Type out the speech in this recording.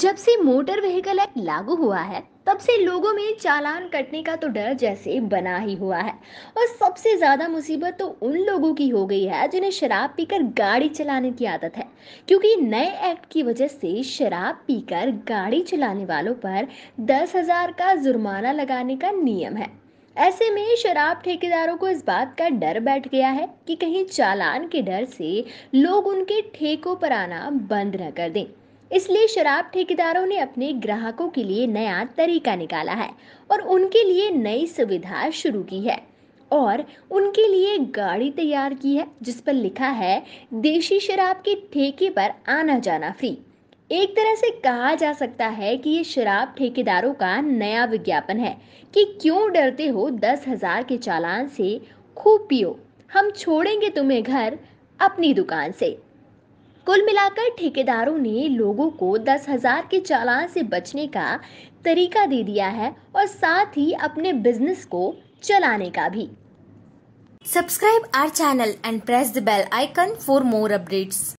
जब से motor vehicle act लागू हुआ है तब से लोगों में चालान कटने का तो डर जैसे बना ही हुआ है और सबसे ज़्यादा मुसीबत तो उन लोगों की हो गई है जिन्हें शराब पीकर गाड़ी चलाने की आदत है क्योंकि नए एक्ट की वजह से शराब पीकर गाड़ी चलाने वालों पर दस हज़ार का जुर्माना लगाने का नियम है ऐसे में शराब ठेकेदारों को इस बात का डर बैठ गया है कि कहीं चालान के डर से लोग उनके ठेकों पर आना बंद न कर दें इसलिए शराब ठेकेदारों ने अपने ग्राहकों के लिए नया तरीका निकाला है और उनके लिए नई सुविधा शुरू की है और उनके लिए गाड़ी तैयार की है जिस पर लिखा है देशी शराब के ठेके पर आना जाना फ्री एक तरह से कहा जा सकता है कि ये शराब ठेकेदारों का नया विज्ञापन है कि क्यों डरते हो दस हजार के चालान से खूब पियो हम छोड़ेंगे तुम्हें घर अपनी दुकान से कुल मिलाकर ठेकेदारों ने लोगों को दस हजार के चालान से बचने का तरीका दे दिया है और साथ ही अपने बिजनेस को चलाने का भी subscribe our channel and press the bell icon for more updates